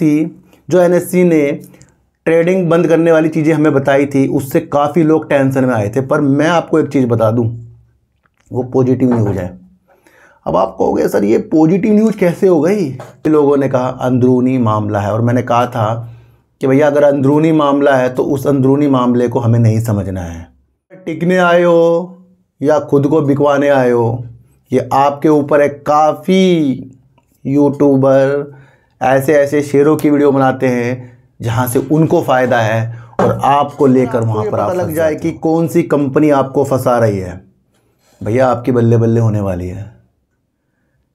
थी जो एन ने ट्रेडिंग बंद करने वाली चीज़ें हमें बताई थी उससे काफ़ी लोग टेंशन में आए थे पर मैं आपको एक चीज़ बता दूं वो पॉजिटिव न्यूज है अब आप कहोगे सर ये पॉजिटिव न्यूज कैसे हो गई लोगों ने कहा अंदरूनी मामला है और मैंने कहा था कि भैया अगर अंदरूनी मामला है तो उस अंदरूनी मामले को हमें नहीं समझना है टिकने आए हो या खुद को बिकवाने आए हो ये आपके ऊपर है काफ़ी यूट्यूबर ऐसे ऐसे शेरों की वीडियो बनाते हैं जहाँ से उनको फ़ायदा है और आपको लेकर वहाँ पर आप लग जाए कि कौन सी कंपनी आपको फंसा रही है भैया आपकी बल्ले बल्ले होने वाली है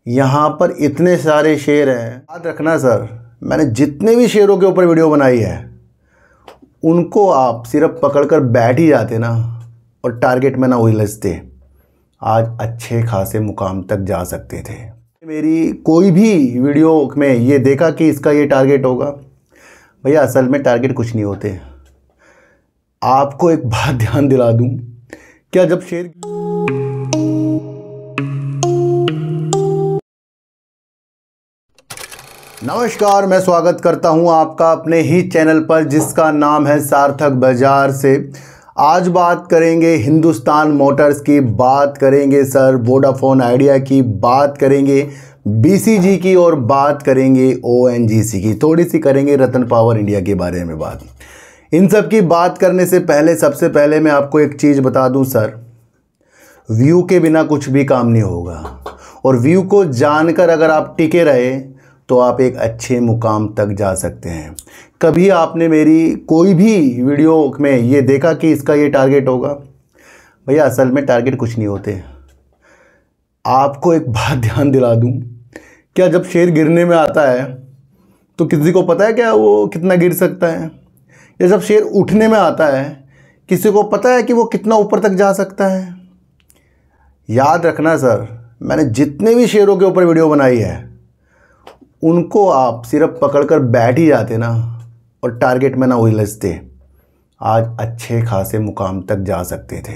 यहाँ पर इतने सारे शेर हैं याद रखना सर मैंने जितने भी शेरों के ऊपर वीडियो बनाई है उनको आप सिर्फ पकड़कर बैठ ही जाते ना और टारगेट में ना उलझते आज अच्छे खासे मुकाम तक जा सकते थे मेरी कोई भी वीडियो में ये देखा कि इसका ये टारगेट होगा भैया असल में टारगेट कुछ नहीं होते आपको एक बात ध्यान दिला दूं क्या जब शेयर नमस्कार मैं स्वागत करता हूं आपका अपने ही चैनल पर जिसका नाम है सार्थक बाजार से आज बात करेंगे हिंदुस्तान मोटर्स की बात करेंगे सर वोडाफोन आइडिया की बात करेंगे बीसीजी की और बात करेंगे ओएनजीसी की थोड़ी सी करेंगे रतन पावर इंडिया के बारे में बात इन सब की बात करने से पहले सबसे पहले मैं आपको एक चीज़ बता दूं सर व्यू के बिना कुछ भी काम नहीं होगा और व्यू को जानकर अगर आप टिके रहे तो आप एक अच्छे मुकाम तक जा सकते हैं कभी आपने मेरी कोई भी वीडियो में ये देखा कि इसका ये टारगेट होगा भैया असल में टारगेट कुछ नहीं होते आपको एक बात ध्यान दिला दूँ क्या जब शेर गिरने में आता है तो किसी को पता है क्या वो कितना गिर सकता है या जब शेर उठने में आता है किसी को पता है कि वो कितना ऊपर तक जा सकता है याद रखना सर मैंने जितने भी शेरों के ऊपर वीडियो बनाई है उनको आप सिर्फ पकड़कर बैठ ही जाते ना और टारगेट में ना उलझते आज अच्छे खासे मुकाम तक जा सकते थे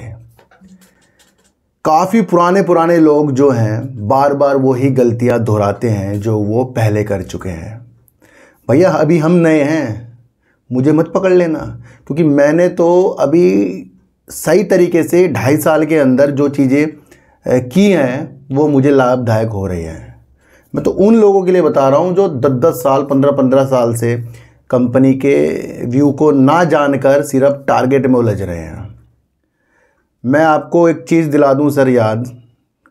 काफ़ी पुराने पुराने लोग जो हैं बार बार वही गलतियां दोहराते हैं जो वो पहले कर चुके हैं भैया अभी हम नए हैं मुझे मत पकड़ लेना क्योंकि मैंने तो अभी सही तरीके से ढाई साल के अंदर जो चीज़ें की हैं वो मुझे लाभदायक हो रही हैं मैं तो उन लोगों के लिए बता रहा हूँ जो दस दस साल पंद्रह पंद्रह साल से कंपनी के व्यू को ना जानकर सिर्फ टारगेट में उलझ रहे हैं मैं आपको एक चीज़ दिला दूँ सर याद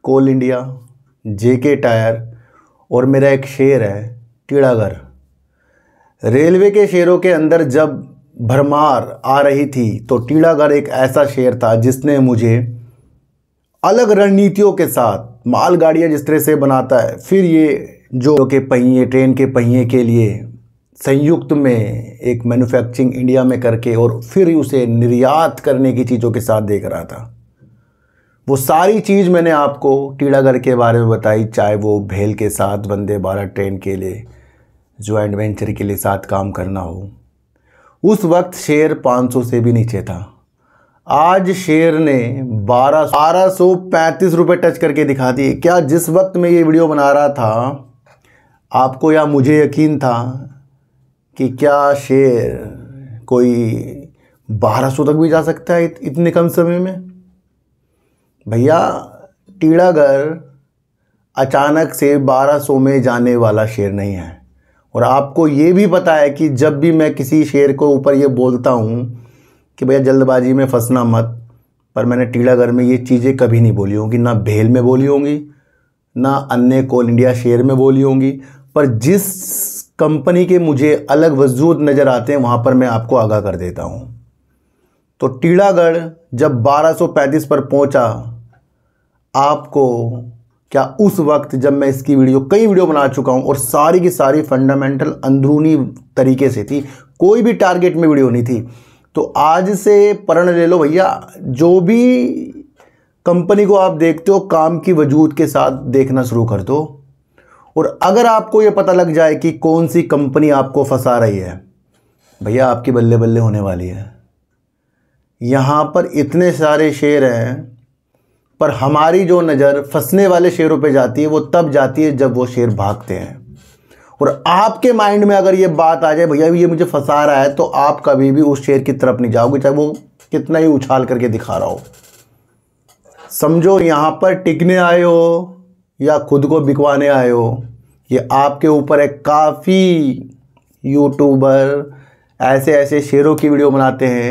कोल इंडिया जेके टायर और मेरा एक शेर है टीड़ागढ़ रेलवे के शेरों के अंदर जब भरमार आ रही थी तो टीड़ागढ़ एक ऐसा शेर था जिसने मुझे अलग रणनीतियों के साथ मालगाड़ियाँ जिस तरह से बनाता है फिर ये जो के पहिए ट्रेन के पहिए के लिए संयुक्त में एक मैन्युफैक्चरिंग इंडिया में करके और फिर उसे निर्यात करने की चीज़ों के साथ देख रहा था वो सारी चीज़ मैंने आपको टीड़ागढ़ के बारे में बताई चाहे वो भेल के साथ वंदे भारत ट्रेन के लिए जो एडवेंचर के लिए साथ काम करना हो उस वक्त शेयर 500 से भी नीचे था आज शेयर ने बारह बारह सौ पैंतीस रुपये टच करके दिखा दिए क्या जिस वक्त मैं ये वीडियो बना रहा था आपको या मुझे यकीन था कि क्या शेयर कोई 1200 तक भी जा सकता है इतने कम समय में भैया टीड़ागर अचानक से 1200 में जाने वाला शेयर नहीं है और आपको ये भी पता है कि जब भी मैं किसी शेयर को ऊपर ये बोलता हूँ कि भैया जल्दबाजी में फंसना मत पर मैंने टीलागढ़ में ये चीज़ें कभी नहीं बोली होंगी ना भेल में बोली होंगी ना अन्य कोल इंडिया शेयर में बोली होंगी पर जिस कंपनी के मुझे अलग वजूद नज़र आते हैं वहाँ पर मैं आपको आगाह कर देता हूँ तो टीलागढ़ जब 1235 पर पहुँचा आपको क्या उस वक्त जब मैं इसकी वीडियो कई वीडियो बना चुका हूँ और सारी की सारी फंडामेंटल अंदरूनी तरीके से थी कोई भी टारगेट में वीडियो नहीं थी तो आज से प्रण ले लो भैया जो भी कंपनी को आप देखते हो काम की वजूद के साथ देखना शुरू कर दो और अगर आपको ये पता लग जाए कि कौन सी कंपनी आपको फंसा रही है भैया आपकी बल्ले बल्ले होने वाली है यहाँ पर इतने सारे शेयर हैं पर हमारी जो नज़र फंसने वाले शेयरों पे जाती है वो तब जाती है जब वो शेयर भागते हैं और आपके माइंड में अगर ये बात आ जाए भैया ये मुझे फंसा रहा है तो आप कभी भी उस शेयर की तरफ नहीं जाओगे चाहे वो कितना ही उछाल करके दिखा रहा हो समझो यहाँ पर टिकने आए हो या खुद को बिकवाने आए हो ये आपके ऊपर है काफ़ी यूट्यूबर ऐसे ऐसे शेरों की वीडियो बनाते हैं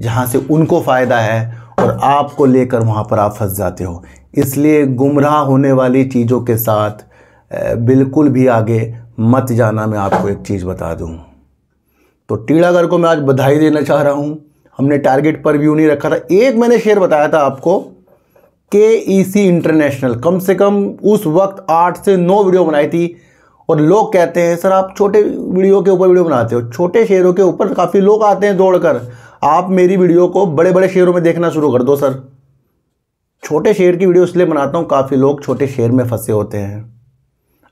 जहाँ से उनको फ़ायदा है और आपको लेकर वहाँ पर आप फंस जाते हो इसलिए गुमराह होने वाली चीज़ों के साथ बिल्कुल भी आगे मत जाना मैं आपको एक चीज़ बता दूँ तो टीड़ागर को मैं आज बधाई देना चाह रहा हूँ हमने टारगेट पर व्यू नहीं रखा था एक मैंने शेयर बताया था आपको के ई सी इंटरनेशनल कम से कम उस वक्त आठ से नौ वीडियो बनाई थी और लोग कहते हैं सर आप छोटे वीडियो के ऊपर वीडियो बनाते हो छोटे शेयरों के ऊपर काफ़ी लोग आते हैं दौड़कर आप मेरी वीडियो को बड़े बड़े शेयरों में देखना शुरू कर दो सर छोटे शेयर की वीडियो इसलिए बनाता हूँ काफ़ी लोग छोटे शेयर में फंसे होते हैं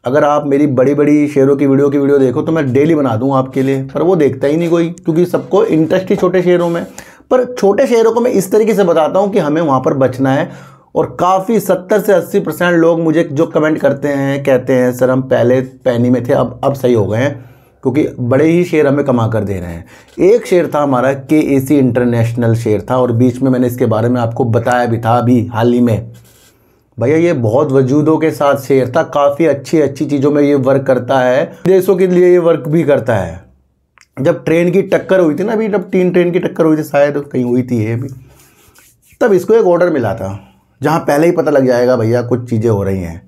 अगर आप मेरी बड़ी बड़ी शेयरों की वीडियो की वीडियो देखो तो मैं डेली बना दूँ आपके लिए पर वो देखता ही नहीं कोई क्योंकि सबको इंटरेस्ट ही छोटे शेयरों में पर छोटे शेयरों को मैं इस तरीके से बताता हूँ कि हमें वहाँ पर बचना है और काफ़ी सत्तर से अस्सी परसेंट लोग मुझे जो कमेंट करते हैं कहते हैं सर हम पहले पैनी में थे अब अब सही हो गए हैं क्योंकि बड़े ही शेयर हमें कमा कर दे रहे हैं एक शेयर था हमारा के इंटरनेशनल शेयर था और बीच में मैंने इसके बारे में आपको बताया भी था अभी हाल ही में भैया ये बहुत वजूदों के साथ शेर था काफ़ी अच्छी अच्छी चीज़ों में ये वर्क करता है देशों के लिए ये वर्क भी करता है जब ट्रेन की टक्कर हुई थी ना अभी जब तीन ट्रेन की टक्कर हुई थी शायद कहीं हुई थी ये भी तब इसको एक ऑर्डर मिला था जहाँ पहले ही पता लग जाएगा भैया कुछ चीज़ें हो रही हैं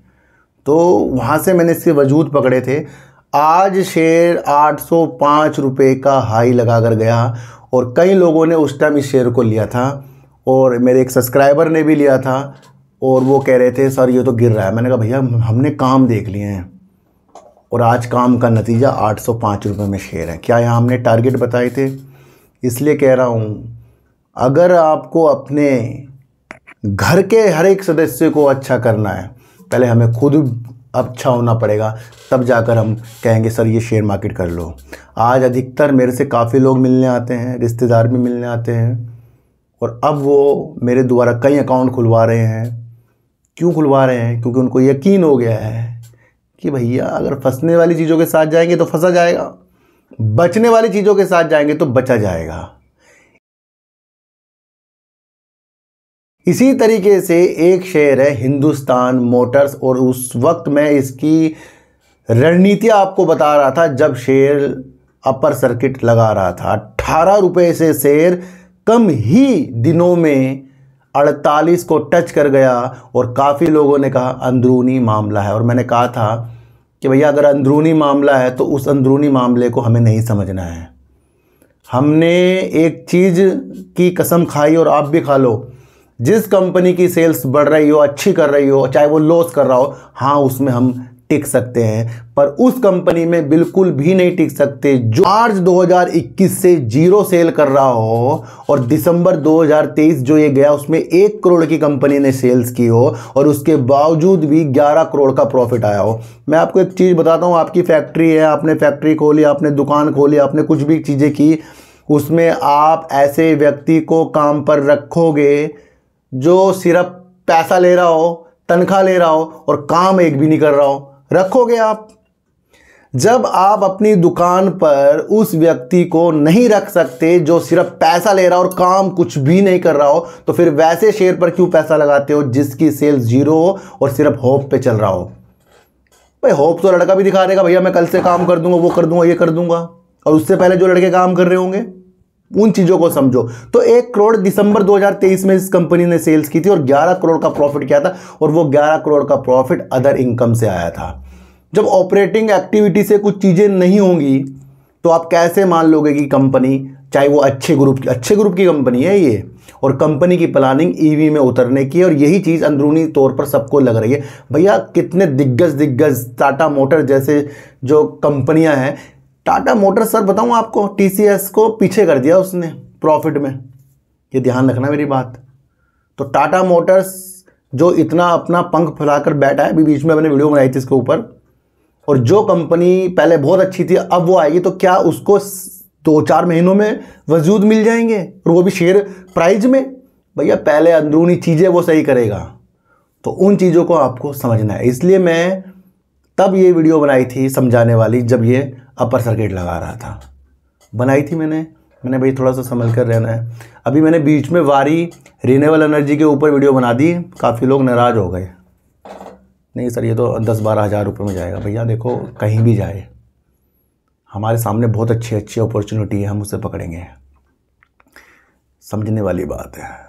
तो वहाँ से मैंने इसके वजूद पकड़े थे आज शेयर 805 रुपए का हाई लगा कर गया और कई लोगों ने उस टाइम इस शेयर को लिया था और मेरे एक सब्सक्राइबर ने भी लिया था और वो कह रहे थे सर ये तो गिर रहा है मैंने कहा भैया हमने काम देख लिए हैं और आज काम का नतीजा आठ सौ रुपये में शेयर है क्या यहाँ हमने टारगेट बताए थे इसलिए कह रहा हूँ अगर आपको अपने घर के हर एक सदस्य को अच्छा करना है पहले हमें खुद अच्छा होना पड़ेगा तब जाकर हम कहेंगे सर ये शेयर मार्केट कर लो आज अधिकतर मेरे से काफ़ी लोग मिलने आते हैं रिश्तेदार भी मिलने आते हैं और अब वो मेरे द्वारा कई अकाउंट खुलवा रहे हैं क्यों खुलवा रहे हैं क्योंकि उनको यकीन हो गया है कि भैया अगर फंसने वाली चीज़ों के साथ जाएंगे तो फंसा जाएगा बचने वाली चीज़ों के साथ जाएंगे तो बचा जाएगा इसी तरीके से एक शेयर है हिंदुस्तान मोटर्स और उस वक्त मैं इसकी रणनीति आपको बता रहा था जब शेयर अपर सर्किट लगा रहा था अट्ठारह रुपये से शेयर कम ही दिनों में अड़तालीस को टच कर गया और काफ़ी लोगों ने कहा अंदरूनी मामला है और मैंने कहा था कि भैया अगर अंदरूनी मामला है तो उस अंदरूनी मामले को हमें नहीं समझना है हमने एक चीज़ की कसम खाई और आप भी खा लो जिस कंपनी की सेल्स बढ़ रही हो अच्छी कर रही हो चाहे वो लॉस कर रहा हो हाँ उसमें हम टिक सकते हैं पर उस कंपनी में बिल्कुल भी नहीं टिक सकते जो मार्च 2021 से जीरो सेल कर रहा हो और दिसंबर 2023 जो ये गया उसमें एक करोड़ की कंपनी ने सेल्स की हो और उसके बावजूद भी 11 करोड़ का प्रॉफिट आया हो मैं आपको एक चीज़ बताता हूँ आपकी फैक्ट्री है आपने फैक्ट्री खोली आपने दुकान खोली आपने कुछ भी चीज़ें की उसमें आप ऐसे व्यक्ति को काम पर रखोगे जो सिर्फ पैसा ले रहा हो तनख्वाह ले रहा हो और काम एक भी नहीं कर रहा हो रखोगे आप जब आप अपनी दुकान पर उस व्यक्ति को नहीं रख सकते जो सिर्फ पैसा ले रहा हो और काम कुछ भी नहीं कर रहा हो तो फिर वैसे शेयर पर क्यों पैसा लगाते हो जिसकी सेल्स जीरो हो और सिर्फ होप पे चल रहा हो भाई होप तो लड़का भी दिखा देगा भैया मैं कल से काम कर दूंगा वो कर दूंगा ये कर दूंगा और उससे पहले जो लड़के काम कर रहे होंगे उन चीज़ों को समझो तो एक करोड़ दिसंबर 2023 में इस कंपनी ने सेल्स की थी और 11 करोड़ का प्रॉफिट किया था और वो 11 करोड़ का प्रॉफिट अदर इनकम से आया था जब ऑपरेटिंग एक्टिविटी से कुछ चीज़ें नहीं होंगी तो आप कैसे मान लोगे कि कंपनी चाहे वो अच्छे ग्रुप की अच्छे ग्रुप की कंपनी है ये और कंपनी की प्लानिंग ईवी में उतरने की और यही चीज़ अंदरूनी तौर पर सबको लग रही है भैया कितने दिग्गज दिग्गज टाटा मोटर जैसे जो कंपनियां हैं टाटा मोटर सर बताऊँ आपको टीसीएस को पीछे कर दिया उसने प्रॉफिट में ये ध्यान रखना मेरी बात तो टाटा मोटर्स जो इतना अपना पंख फैलाकर बैठा है अभी बीच में मैंने वीडियो बनाई थी इसके ऊपर और जो कंपनी पहले बहुत अच्छी थी अब वो आएगी तो क्या उसको दो चार महीनों में वजूद मिल जाएंगे और वो भी शेयर प्राइज में भैया पहले अंदरूनी चीज़ें वो सही करेगा तो उन चीज़ों को आपको समझना है इसलिए मैं तब ये वीडियो बनाई थी समझाने वाली जब ये अपर सर्किट लगा रहा था बनाई थी मैंने मैंने भाई थोड़ा सा संभल कर रहना है अभी मैंने बीच में वारी रिनेबल एनर्जी के ऊपर वीडियो बना दी काफ़ी लोग नाराज़ हो गए नहीं सर ये तो दस बारह हज़ार रुपये में जाएगा भैया देखो कहीं भी जाए हमारे सामने बहुत अच्छी अच्छी अपॉर्चुनिटी है हम उसे पकड़ेंगे समझने वाली बात है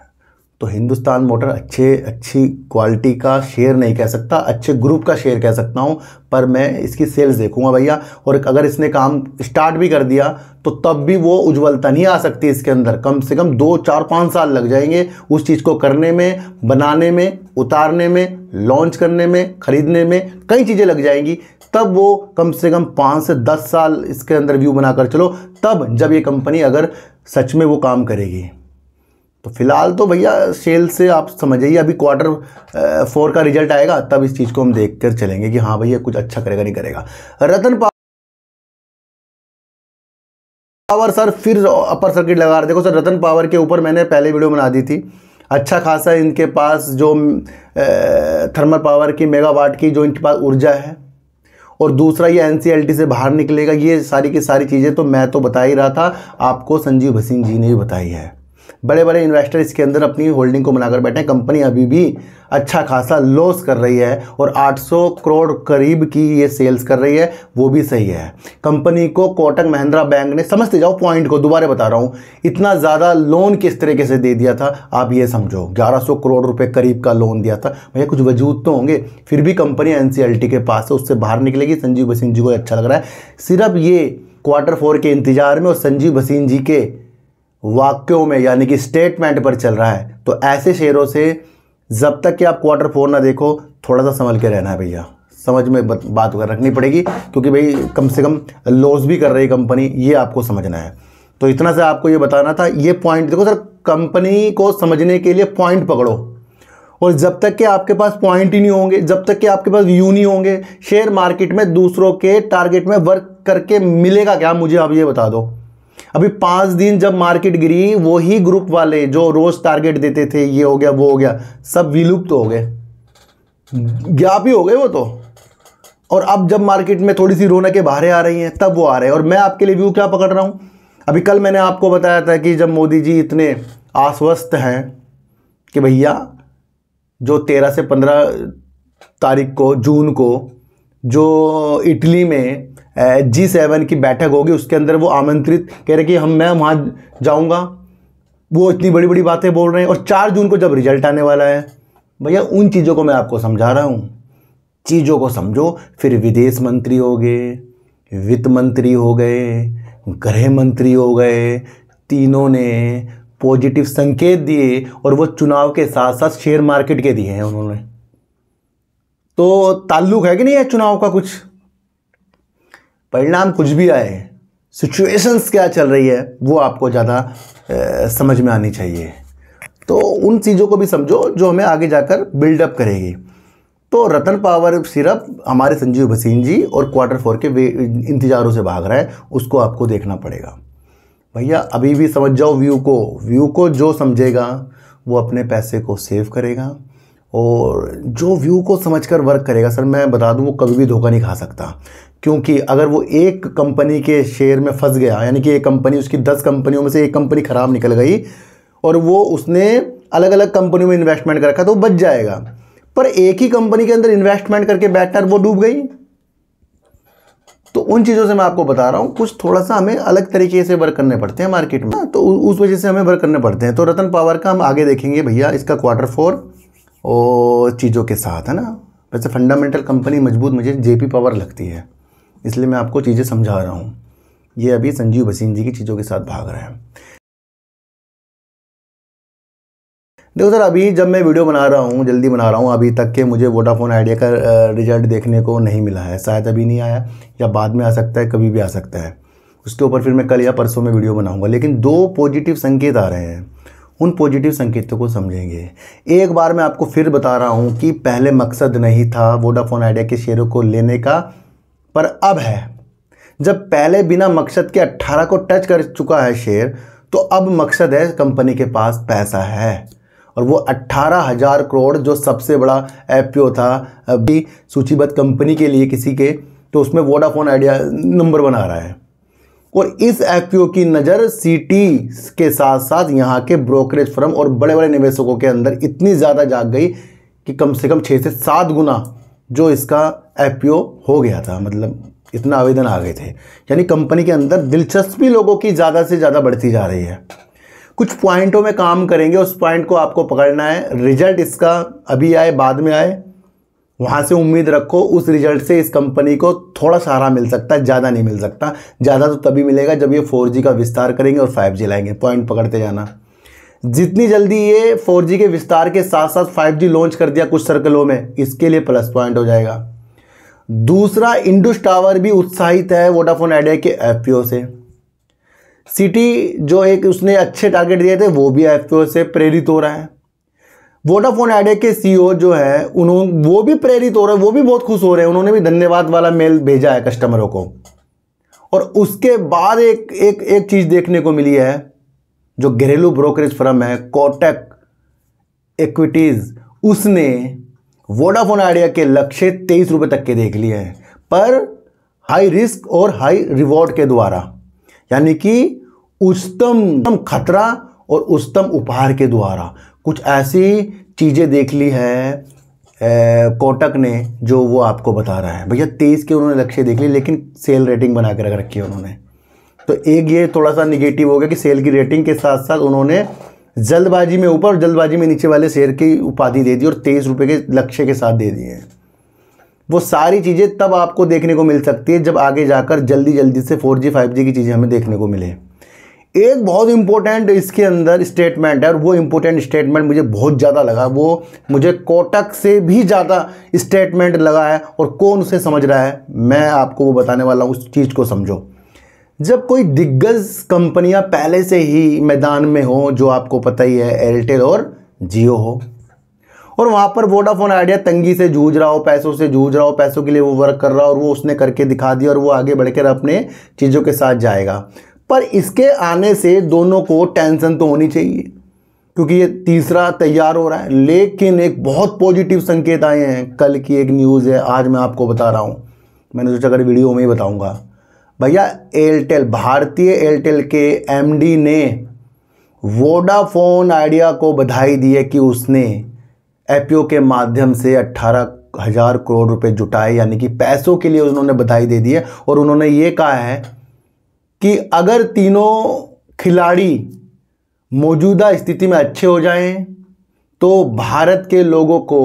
तो हिंदुस्तान मोटर अच्छे अच्छी क्वालिटी का शेयर नहीं कह सकता अच्छे ग्रुप का शेयर कह सकता हूँ पर मैं इसकी सेल्स देखूंगा भैया और अगर इसने काम स्टार्ट भी कर दिया तो तब भी वो उज्ज्वलता नहीं आ सकती इसके अंदर कम से कम दो चार पाँच साल लग जाएंगे उस चीज़ को करने में बनाने में उतारने में लॉन्च करने में ख़रीदने में कई चीज़ें लग जाएंगी तब वो कम से कम पाँच से दस साल इसके अंदर व्यू बनाकर चलो तब जब ये कंपनी अगर सच में वो काम करेगी तो फिलहाल तो भैया सेल से आप समझिए अभी क्वार्टर फोर का रिजल्ट आएगा तब इस चीज़ को हम देख कर चलेंगे कि हाँ भैया कुछ अच्छा करेगा नहीं करेगा रतन पावर सर फिर अपर सर्किट लगा रहे देखो सर रतन पावर के ऊपर मैंने पहले वीडियो बना दी थी अच्छा खासा इनके पास जो थर्मल पावर की मेगावाट की जो इनके पास ऊर्जा है और दूसरा ये एन से बाहर निकलेगा ये सारी की सारी चीज़ें तो मैं तो बता ही रहा था आपको संजीव भसीन जी ने भी बताई है बड़े बड़े इन्वेस्टर इसके अंदर अपनी होल्डिंग को बनाकर बैठे हैं कंपनी अभी भी अच्छा खासा लॉस कर रही है और 800 करोड़ करीब की ये सेल्स कर रही है वो भी सही है कंपनी को कोटक महिंद्रा बैंक ने समझते जाओ पॉइंट को दोबारा बता रहा हूँ इतना ज़्यादा लोन किस तरीके से दे दिया था आप ये समझो 1100 करोड़ रुपए करीब का लोन दिया था भैया कुछ वजूद तो होंगे फिर भी कंपनी एन के पास है उससे बाहर निकलेगी संजीव भसीन जी को अच्छा लग रहा है सिर्फ ये क्वार्टर फोर के इंतजार में और संजीव भसीन जी के वाक्यों में यानी कि स्टेटमेंट पर चल रहा है तो ऐसे शेयरों से जब तक कि आप क्वार्टर फोर ना देखो थोड़ा सा संभल के रहना है भैया समझ में बात वगैरह रखनी पड़ेगी क्योंकि भाई कम से कम लॉस भी कर रही कंपनी ये आपको समझना है तो इतना से आपको ये बताना था ये पॉइंट देखो सर कंपनी को समझने के लिए पॉइंट पकड़ो और जब तक कि आपके पास पॉइंट ही नहीं होंगे जब तक कि आपके पास व्यू नहीं होंगे शेयर मार्केट में दूसरों के टारगेट में वर्क करके मिलेगा क्या मुझे आप ये बता दो अभी पांच दिन जब मार्केट गिरी वो ही ग्रुप वाले जो रोज टारगेट देते थे ये हो गया वो हो गया सब विलुप्त तो हो गए ज्ञाप ही हो गए वो तो और अब जब मार्केट में थोड़ी सी रोने के बाहरें आ रही हैं तब वो आ रहे हैं और मैं आपके लिए व्यू क्या पकड़ रहा हूँ अभी कल मैंने आपको बताया था कि जब मोदी जी इतने आश्वस्त हैं कि भैया जो तेरह से पंद्रह तारीख को जून को जो इटली में जी सेवन की बैठक होगी उसके अंदर वो आमंत्रित कह रहे कि हम मैं वहाँ जाऊँगा वो इतनी बड़ी बड़ी बातें बोल रहे हैं और चार जून को जब रिजल्ट आने वाला है भैया उन चीज़ों को मैं आपको समझा रहा हूँ चीज़ों को समझो फिर विदेश मंत्री हो गए वित्त मंत्री हो गए गृह मंत्री हो गए तीनों ने पॉजिटिव संकेत दिए और वो चुनाव के साथ साथ शेयर मार्केट के दिए हैं उन्होंने तो ताल्लुक है कि नहीं है चुनाव का कुछ परिणाम कुछ भी आए सिचुएशंस क्या चल रही है वो आपको ज़्यादा समझ में आनी चाहिए तो उन चीज़ों को भी समझो जो हमें आगे जाकर बिल्डअप करेगी तो रतन पावर सिरप हमारे संजीव भसीन जी और क्वार्टर फोर के इंतज़ारों से भाग रहा है उसको आपको देखना पड़ेगा भैया अभी भी समझ जाओ व्यू को व्यू को जो समझेगा वो अपने पैसे को सेव करेगा और जो व्यू को समझकर वर्क करेगा सर मैं बता दूं वो कभी भी धोखा नहीं खा सकता क्योंकि अगर वो एक कंपनी के शेयर में फंस गया यानी कि एक कंपनी उसकी दस कंपनियों में से एक कंपनी ख़राब निकल गई और वो उसने अलग अलग कंपनियों में इन्वेस्टमेंट कर रखा तो बच जाएगा पर एक ही कंपनी के अंदर इन्वेस्टमेंट करके बैठना वो डूब गई तो उन चीज़ों से मैं आपको बता रहा हूँ कुछ थोड़ा सा हमें अलग तरीके से वर्क करने पड़ते हैं मार्केट में तो उस वजह से हमें वर्क करने पड़ते हैं तो रतन पावर का हम आगे देखेंगे भैया इसका क्वार्टर फोर और चीज़ों के साथ है ना वैसे फंडामेंटल कंपनी मजबूत मुझे जेपी पावर लगती है इसलिए मैं आपको चीज़ें समझा रहा हूँ ये अभी संजीव भसीन जी की चीज़ों के साथ भाग रहे हैं देखो सर अभी जब मैं वीडियो बना रहा हूँ जल्दी बना रहा हूँ अभी तक के मुझे वोडाफोन आइडिया का रिजल्ट देखने को नहीं मिला है शायद अभी नहीं आया या बाद में आ सकता है कभी भी आ सकता है उसके ऊपर फिर मैं कल या परसों में वीडियो बनाऊँगा लेकिन दो पॉजिटिव संकेत आ रहे हैं उन पॉजिटिव संकेतों को समझेंगे एक बार मैं आपको फिर बता रहा हूँ कि पहले मकसद नहीं था वोडाफोन आइडिया के शेयरों को लेने का पर अब है जब पहले बिना मकसद के 18 को टच कर चुका है शेयर तो अब मकसद है कंपनी के पास पैसा है और वो अट्ठारह हज़ार करोड़ जो सबसे बड़ा एफ था अभी सूचीबद्ध कंपनी के लिए किसी के तो उसमें वोडाफोन आइडिया नंबर वन आ रहा है और इस एफ की नज़र सीटी के साथ साथ यहाँ के ब्रोकरेज फर्म और बड़े बड़े निवेशकों के अंदर इतनी ज़्यादा जाग गई कि कम से कम छः से सात गुना जो इसका एफ हो गया था मतलब इतना आवेदन आ गए थे यानी कंपनी के अंदर दिलचस्पी लोगों की ज़्यादा से ज़्यादा बढ़ती जा रही है कुछ पॉइंटों में काम करेंगे उस पॉइंट को आपको पकड़ना है रिजल्ट इसका अभी आए बाद में आए वहाँ से उम्मीद रखो उस रिजल्ट से इस कंपनी को थोड़ा सहारा मिल सकता है ज़्यादा नहीं मिल सकता ज़्यादा तो तभी मिलेगा जब ये फोर का विस्तार करेंगे और फाइव लाएंगे पॉइंट पकड़ते जाना जितनी जल्दी ये 4G के विस्तार के साथ साथ 5G लॉन्च कर दिया कुछ सर्कलों में इसके लिए प्लस पॉइंट हो जाएगा दूसरा इंडस टावर भी उत्साहित है वोडाफोन आइडिया के एफ से सिटी जो एक उसने अच्छे टारगेट दिए थे वो भी एफ से प्रेरित हो रहा है वोडाफोन आइडिया के सीईओ e जो है उन्होंने वो भी प्रेरित हो रहे हैं वो भी बहुत खुश हो रहे हैं उन्होंने भी धन्यवाद वाला मेल भेजा है कस्टमरों को और उसके बाद एक एक एक चीज़ देखने को मिली है जो घरेलू ब्रोकरेज फर्म है कोटेक इक्विटीज़ उसने वोडाफोन आइडिया के लक्ष्य तेईस रुपए तक के देख लिए हैं पर हाई रिस्क और हाई रिवॉर्ड के द्वारा यानी कि उच्चतम खतरा और उच्चतम उपहार के द्वारा कुछ ऐसी चीज़ें देख ली है कोटक ने जो वो आपको बता रहा है भैया तेईस के उन्होंने लक्ष्य देख लिए लेकिन सेल रेटिंग बना कर रख रखी है उन्होंने तो एक ये थोड़ा सा निगेटिव हो गया कि सेल की रेटिंग के साथ साथ उन्होंने जल्दबाजी में ऊपर जल्दबाजी में नीचे वाले शेयर की उपाधि दे दी और तेईस रुपये के लक्ष्य के साथ दे दिए वो सारी चीज़ें तब आपको देखने को मिल सकती है जब आगे जाकर जल्दी जल्दी से फोर जी फाइव जी की चीज़ें हमें देखने को मिले एक बहुत इंपॉर्टेंट इसके अंदर स्टेटमेंट है और वो इंपॉर्टेंट स्टेटमेंट मुझे बहुत ज़्यादा लगा वो मुझे कोटक से भी ज़्यादा स्टेटमेंट लगा है और कौन उसे समझ रहा है मैं आपको वो बताने वाला हूँ उस चीज़ को समझो जब कोई दिग्गज कंपनियां पहले से ही मैदान में हो जो आपको पता ही है एयरटेल और जियो हो और वहाँ पर वोडाफोन आइडिया तंगी से जूझ रहा हो पैसों से जूझ रहा हो पैसों के लिए वो वर्क कर रहा हो और वो उसने करके दिखा दिया और वो आगे बढ़कर अपने चीज़ों के साथ जाएगा पर इसके आने से दोनों को टेंशन तो होनी चाहिए क्योंकि ये तीसरा तैयार हो रहा है लेकिन एक बहुत पॉजिटिव संकेत आए हैं कल की एक न्यूज़ है आज मैं आपको बता रहा हूँ मैंने सोचा अगर वीडियो में ही बताऊँगा भैया एयरटेल भारतीय एयरटेल के एमडी ने वोडाफोन आइडिया को बधाई दी है कि उसने एपीओ के माध्यम से अट्ठारह हज़ार करोड़ रुपए जुटाए यानी कि पैसों के लिए उन्होंने बधाई दे दी है और उन्होंने ये कहा है कि अगर तीनों खिलाड़ी मौजूदा स्थिति में अच्छे हो जाएं तो भारत के लोगों को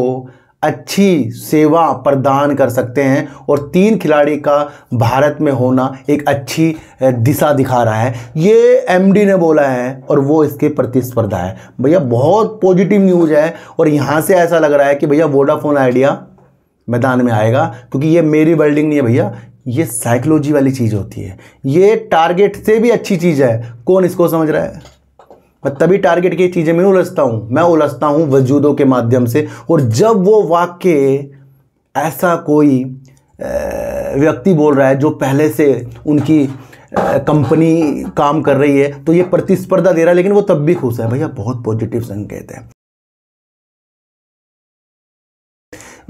अच्छी सेवा प्रदान कर सकते हैं और तीन खिलाड़ी का भारत में होना एक अच्छी दिशा दिखा रहा है ये एमडी ने बोला है और वो इसके प्रतिस्पर्धा है भैया बहुत पॉजिटिव न्यूज़ है और यहाँ से ऐसा लग रहा है कि भैया वोडाफोन आइडिया मैदान में आएगा क्योंकि ये मेरी वर्ल्डिंग नहीं है भैया ये साइकोलॉजी वाली चीज़ होती है ये टारगेट से भी अच्छी चीज़ है कौन इसको समझ रहा है मैं तभी टारगेट की चीज़ें में उलझता हूं मैं उलझता हूं वजूदों के माध्यम से और जब वो वाक्य ऐसा कोई व्यक्ति बोल रहा है जो पहले से उनकी कंपनी काम कर रही है तो ये प्रतिस्पर्धा दे रहा है लेकिन वो तब भी खुश है भैया बहुत पॉजिटिव संकेत है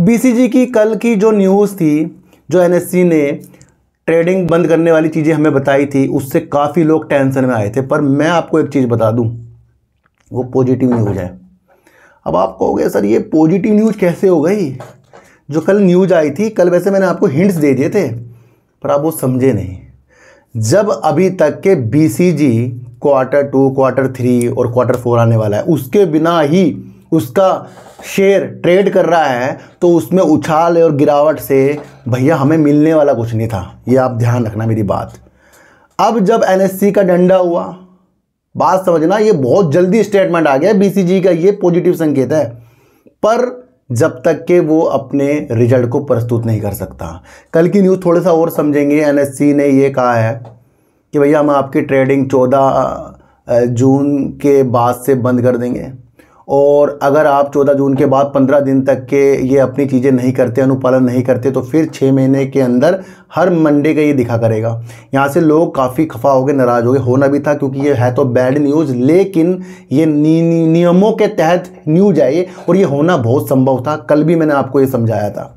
बीसीजी की कल की जो न्यूज़ थी जो एन ने ट्रेडिंग बंद करने वाली चीज़ें हमें बताई थी उससे काफ़ी लोग टेंशन में आए थे पर मैं आपको एक चीज़ बता दूं वो पॉजिटिव न्यूज है अब आप कहोगे सर ये पॉजिटिव न्यूज कैसे हो गई जो कल न्यूज आई थी कल वैसे मैंने आपको हिंट्स दे दिए थे पर आप वो समझे नहीं जब अभी तक के बी क्वार्टर टू क्वार्टर थ्री और क्वार्टर फोर आने वाला है उसके बिना ही उसका शेयर ट्रेड कर रहा है तो उसमें उछाल और गिरावट से भैया हमें मिलने वाला कुछ नहीं था ये आप ध्यान रखना मेरी बात अब जब एन का डंडा हुआ बात समझना ये बहुत जल्दी स्टेटमेंट आ गया बीसीजी का ये पॉजिटिव संकेत है पर जब तक के वो अपने रिजल्ट को प्रस्तुत नहीं कर सकता कल की न्यूज़ थोड़ा सा और समझेंगे एन ने ये कहा है कि भैया हम आपकी ट्रेडिंग 14 जून के बाद से बंद कर देंगे और अगर आप चौदह जून के बाद पंद्रह दिन तक के ये अपनी चीज़ें नहीं करते अनुपालन नहीं करते तो फिर छः महीने के अंदर हर मंडे का ये दिखा करेगा यहाँ से लोग काफ़ी खफा हो गए नाराज़ हो गए होना भी था क्योंकि ये है तो बैड न्यूज़ लेकिन ये नी, नी, नियमों के तहत न्यूज आई और ये होना बहुत संभव था कल भी मैंने आपको ये समझाया था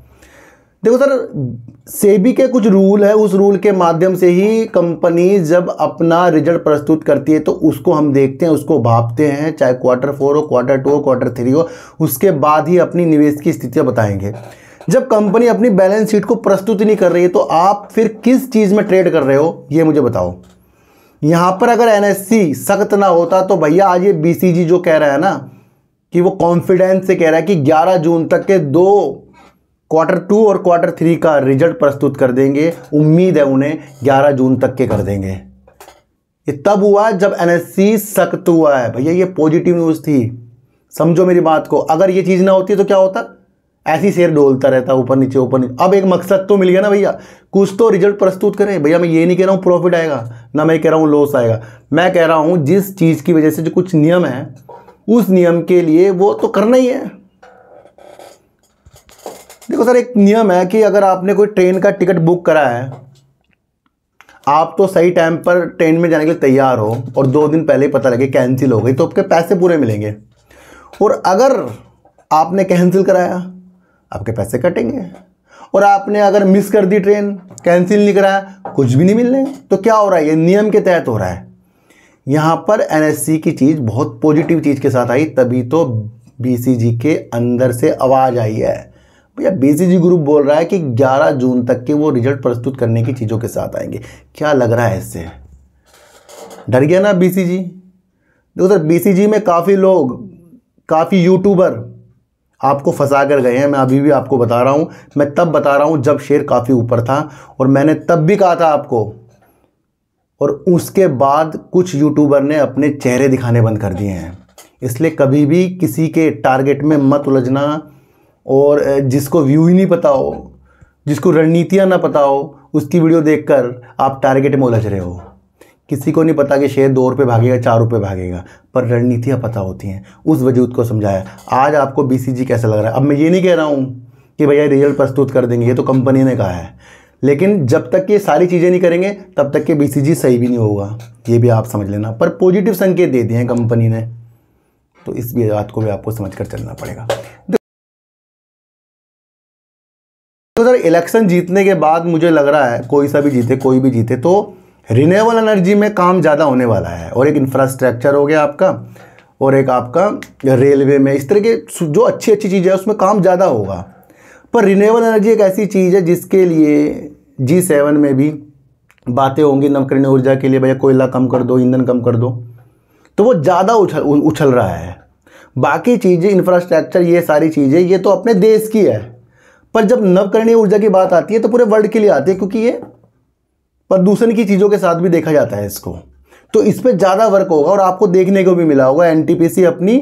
देखो सर सेबी के कुछ रूल है उस रूल के माध्यम से ही कंपनी जब अपना रिजल्ट प्रस्तुत करती है तो उसको हम देखते हैं उसको भापते हैं चाहे क्वार्टर फोर हो क्वार्टर टू हो क्वार्टर थ्री हो उसके बाद ही अपनी निवेश की स्थितियाँ बताएंगे जब कंपनी अपनी बैलेंस शीट को प्रस्तुत नहीं कर रही है तो आप फिर किस चीज़ में ट्रेड कर रहे हो ये मुझे बताओ यहाँ पर अगर एन सख्त ना होता तो भैया आज ये बी जो कह रहा है ना कि वो कॉन्फिडेंस से कह रहा है कि 11 जून तक के दो क्वार्टर टू और क्वार्टर थ्री का रिजल्ट प्रस्तुत कर देंगे उम्मीद है उन्हें 11 जून तक के कर देंगे ये तब हुआ जब एनएससी सख्त हुआ है भैया ये पॉजिटिव न्यूज़ थी समझो मेरी बात को अगर ये चीज़ ना होती तो क्या होता ऐसी शेयर डोलता रहता ऊपर नीचे ऊपर नीचे अब एक मकसद तो मिल गया ना भैया कुछ तो रिजल्ट प्रस्तुत करें भैया मैं ये नहीं कह रहा हूँ प्रॉफिट आएगा ना मैं कह रहा हूँ लॉस आएगा मैं कह रहा हूँ जिस चीज़ की वजह से जो कुछ नियम है उस नियम के लिए वो तो करना ही है देखो सर एक नियम है कि अगर आपने कोई ट्रेन का टिकट बुक करा है आप तो सही टाइम पर ट्रेन में जाने के लिए तैयार हो और दो दिन पहले ही पता लगे कैंसिल हो गई तो आपके पैसे पूरे मिलेंगे और अगर आपने कैंसिल कराया आपके पैसे कटेंगे और आपने अगर मिस कर दी ट्रेन कैंसिल नहीं कराया कुछ भी नहीं मिलने तो क्या हो रहा है ये नियम के तहत हो रहा है यहाँ पर एन की चीज़ बहुत पॉजिटिव चीज़ के साथ आई तभी तो बी के अंदर से आवाज़ आई है भैया बीसीजी ग्रुप बोल रहा है कि 11 जून तक के वो रिजल्ट प्रस्तुत करने की चीज़ों के साथ आएंगे क्या लग रहा है इससे डर गया ना बीसीजी देखो सर बीसीजी में काफ़ी लोग काफ़ी यूट्यूबर आपको फंसा कर गए हैं मैं अभी भी आपको बता रहा हूँ मैं तब बता रहा हूँ जब शेयर काफ़ी ऊपर था और मैंने तब भी कहा था आपको और उसके बाद कुछ यूट्यूबर ने अपने चेहरे दिखाने बंद कर दिए हैं इसलिए कभी भी किसी के टारगेट में मत उलझना और जिसको व्यू ही नहीं पता हो जिसको रणनीतियाँ ना पता हो उसकी वीडियो देखकर आप टारगेट में उलझ रहे हो किसी को नहीं पता कि शेयर दो रुपये भागेगा चार रुपये भागेगा पर रणनीतियाँ पता होती हैं उस वजूद को समझाया आज आपको बी कैसा लग रहा है अब मैं ये नहीं कह रहा हूँ कि भैया रिजल्ट प्रस्तुत कर देंगे ये तो कंपनी ने कहा है लेकिन जब तक ये सारी चीज़ें नहीं करेंगे तब तक के बी सही भी नहीं होगा ये भी आप समझ लेना पर पॉजिटिव संकेत दे दिए हैं कंपनी ने तो इस बात को भी आपको समझ कर चलना पड़ेगा तो सर इलेक्शन जीतने के बाद मुझे लग रहा है कोई सा भी जीते कोई भी जीते तो रिन्यूएबल एनर्जी में काम ज़्यादा होने वाला है और एक इंफ्रास्ट्रक्चर हो गया आपका और एक आपका रेलवे में इस तरह के जो अच्छी अच्छी चीज़ें हैं उसमें काम ज़्यादा होगा पर रिन्यूएबल एनर्जी एक ऐसी चीज़ है जिसके लिए जी सेवन में भी बातें होंगी नवकरणीय ऊर्जा के लिए भैया कोयला कम कर दो ईंधन कम कर दो तो वो ज़्यादा उछल उछल रहा है बाकी चीज़ें इंफ्रास्ट्रक्चर ये सारी चीज़ें ये तो अपने देश की है पर जब नवकरणीय ऊर्जा की बात आती है तो पूरे वर्ल्ड के लिए आती है क्योंकि ये प्रदूषण की चीज़ों के साथ भी देखा जाता है इसको तो इस पर ज़्यादा वर्क होगा और आपको देखने को भी मिला होगा एनटीपीसी अपनी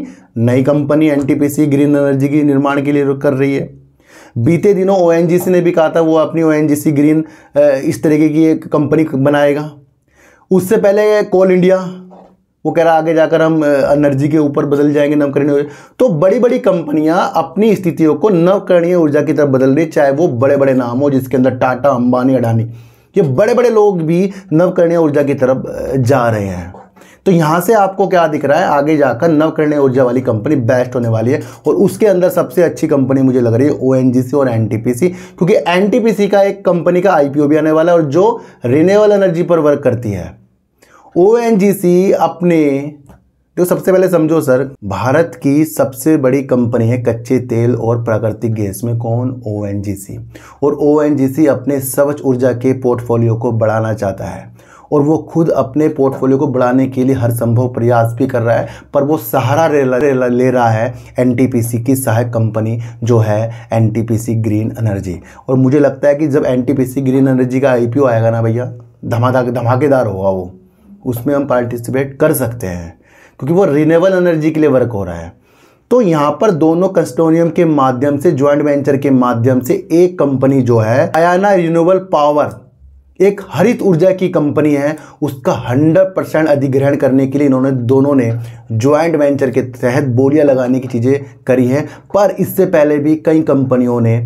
नई कंपनी एनटीपीसी ग्रीन एनर्जी की निर्माण के लिए कर रही है बीते दिनों ओ ने भी कहा था वो अपनी ओ ग्रीन इस तरीके की एक कंपनी बनाएगा उससे पहले कोल इंडिया वो कह रहा आगे जाकर हम एनर्जी के ऊपर बदल जाएंगे नवकरणीय ऊर्जा तो बड़ी बड़ी कंपनियां अपनी स्थितियों को नवकरणीय ऊर्जा की तरफ बदल रही चाहे वो बड़े बड़े नाम हो जिसके अंदर टाटा अंबानी अडानी ये बड़े बड़े लोग भी नवकरणीय ऊर्जा की तरफ जा रहे हैं तो यहाँ से आपको क्या दिख रहा है आगे जाकर नवकरणीय ऊर्जा वाली कंपनी बेस्ट होने वाली है और उसके अंदर सबसे अच्छी कंपनी मुझे लग रही है ओ और एन क्योंकि एन का एक कंपनी का आई भी आने वाला है और जो रिन्यूएबल एनर्जी पर वर्क करती है ओ अपने तो सबसे पहले समझो सर भारत की सबसे बड़ी कंपनी है कच्चे तेल और प्राकृतिक गैस में कौन ओ और ओ अपने स्वच्छ ऊर्जा के पोर्टफोलियो को बढ़ाना चाहता है और वो खुद अपने पोर्टफोलियो को बढ़ाने के लिए हर संभव प्रयास भी कर रहा है पर वो सहारा ले रहा है एन की सहायक कंपनी जो है एन ग्रीन एनर्जी और मुझे लगता है कि जब एन ग्रीन एनर्जी का आई आएगा ना भैया धमाका धमाकेदार होगा वो उसमें हम पार्टिसिपेट कर सकते हैं क्योंकि वो रिनेबल एनर्जी के लिए वर्क हो रहा है तो यहाँ पर दोनों कंस्टोनियम के माध्यम से ज्वाइंट वेंचर के माध्यम से एक कंपनी जो है अयाना रिन्यूएबल पावर एक हरित ऊर्जा की कंपनी है उसका 100 परसेंट अधिग्रहण करने के लिए इन्होंने दोनों ने ज्वाइंट वेंचर के तहत बोलियां लगाने की चीज़ें करी हैं पर इससे पहले भी कई कंपनियों ने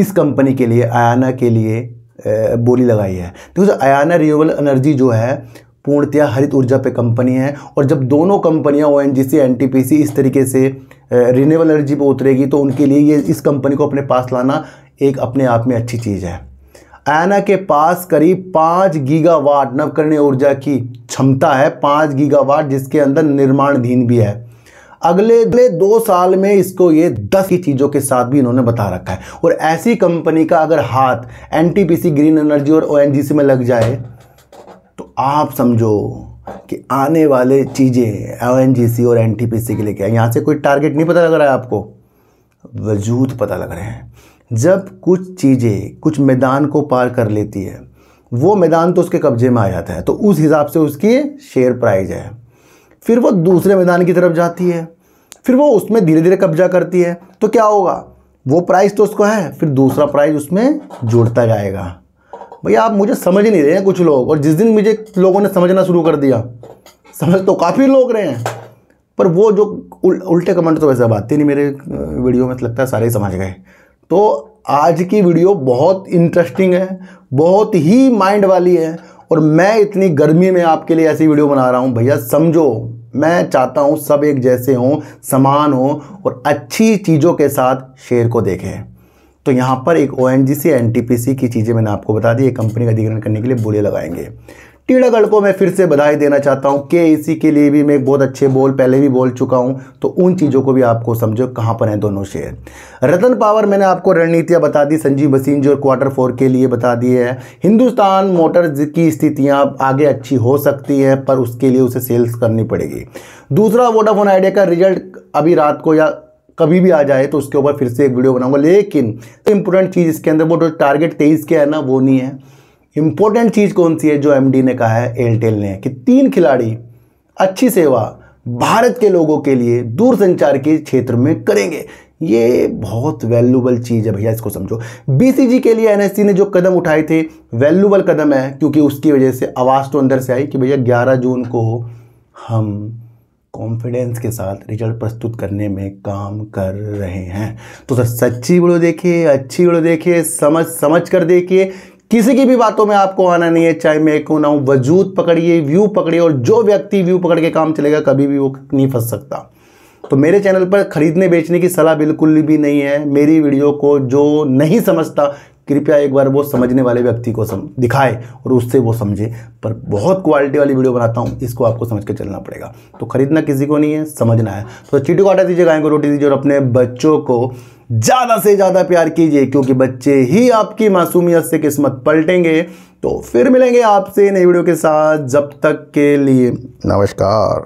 इस कंपनी के लिए आयाना के लिए बोली लगाई है देखो अयाना रिन्यूएबल एनर्जी जो है पूर्णतया हरित ऊर्जा पे कंपनी है और जब दोनों कंपनियां ओ एन जी इस तरीके से रिन्यूएबल एनर्जी पे उतरेगी तो उनके लिए ये इस कंपनी को अपने पास लाना एक अपने आप में अच्छी चीज़ है आयना के पास करीब पाँच गीगावाट नवकरणीय ऊर्जा की क्षमता है पाँच गीगावाट जिसके अंदर निर्माणधीन भी है अगले अगले दो साल में इसको ये दस ही चीज़ों के साथ भी इन्होंने बता रखा है और ऐसी कंपनी का अगर हाथ एनटीपीसी ग्रीन एनर्जी और ओएनजीसी में लग जाए तो आप समझो कि आने वाले चीज़ें ओएनजीसी और एनटीपीसी के लिए क्या यहाँ से कोई टारगेट नहीं पता लग रहा है आपको वजूद पता लग रहे हैं जब कुछ चीज़ें कुछ मैदान को पार कर लेती है वो मैदान तो उसके कब्जे में आ जाता है तो उस हिसाब से उसकी शेयर प्राइस है फिर वो दूसरे मैदान की तरफ जाती है फिर वो उसमें धीरे धीरे कब्जा करती है तो क्या होगा वो प्राइस तो उसको है फिर दूसरा प्राइस उसमें जुड़ता जाएगा भैया आप मुझे समझ नहीं रहे हैं कुछ लोग और जिस दिन मुझे लोगों ने समझना शुरू कर दिया समझ तो काफ़ी लोग रहे हैं पर वो जो उल, उल्टे कमेंट तो वैसे बात आते नहीं मेरे वीडियो में लगता है सारे ही समझ गए तो आज की वीडियो बहुत इंटरेस्टिंग है बहुत ही माइंड वाली है और मैं इतनी गर्मी में आपके लिए ऐसी वीडियो बना रहा हूँ भैया समझो मैं चाहता हूँ सब एक जैसे हों समान हों और अच्छी चीज़ों के साथ शेयर को देखें तो यहाँ पर एक O N G C N T P C की चीज़ें मैंने आपको बता दी एक कंपनी का अधिग्रहण करने के लिए बोले लगाएंगे टीड़गढ़ को मैं फिर से बधाई देना चाहता हूँ के e के लिए भी मैं बहुत अच्छे बोल पहले भी बोल चुका हूँ तो उन चीज़ों को भी आपको समझो कहाँ पर हैं दोनों शेयर रतन पावर मैंने आपको रणनीतियाँ बता दी संजीव भसीन जो क्वार्टर फोर के लिए बता दिए हैं हिंदुस्तान मोटर्स की स्थितियाँ आगे अच्छी हो सकती है पर उसके लिए उसे सेल्स करनी पड़ेगी दूसरा वोडाफोन आइडिया का रिजल्ट अभी रात को या कभी भी आ जाए तो उसके ऊपर फिर से एक वीडियो बनाऊंगा लेकिन इंपॉर्टेंट चीज़ इसके अंदर वो जो टारगेट तेईस के है ना वो नहीं है इंपॉर्टेंट चीज़ कौन सी है जो एमडी ने कहा है एयरटेल ने कि तीन खिलाड़ी अच्छी सेवा भारत के लोगों के लिए दूरसंचार के क्षेत्र में करेंगे ये बहुत वैल्यूबल चीज़ है भैया इसको समझो बीसीजी के लिए एनएससी ने जो कदम उठाए थे वैल्यूबल कदम है क्योंकि उसकी वजह से आवाज़ तो अंदर से आई कि भैया 11 जून को हम कॉन्फिडेंस के साथ रिजल्ट प्रस्तुत करने में काम कर रहे हैं तो सर सच्ची बड़ो देखिए अच्छी बड़ो देखिए समझ समझ कर देखिए किसी की भी बातों में आपको आना नहीं है चाहे मैं क्यों ना हूं वजूद पकड़िए व्यू पकड़िए और जो व्यक्ति व्यू पकड़ के काम चलेगा कभी भी वो नहीं फंस सकता तो मेरे चैनल पर ख़रीदने बेचने की सलाह बिल्कुल भी नहीं है मेरी वीडियो को जो नहीं समझता कृपया एक बार वो समझने वाले व्यक्ति को सम दिखाए और उससे वो समझे पर बहुत क्वालिटी वाली वीडियो बनाता हूँ इसको आपको समझ के चलना पड़ेगा तो खरीदना किसी को नहीं है समझना है तो चीटी को आटा दीजिए गाय को रोटी दीजिए और अपने बच्चों को ज़्यादा से ज़्यादा प्यार कीजिए क्योंकि बच्चे ही आपकी मासूमियत से किस्मत पलटेंगे तो फिर मिलेंगे आपसे नई वीडियो के साथ जब तक के लिए नमस्कार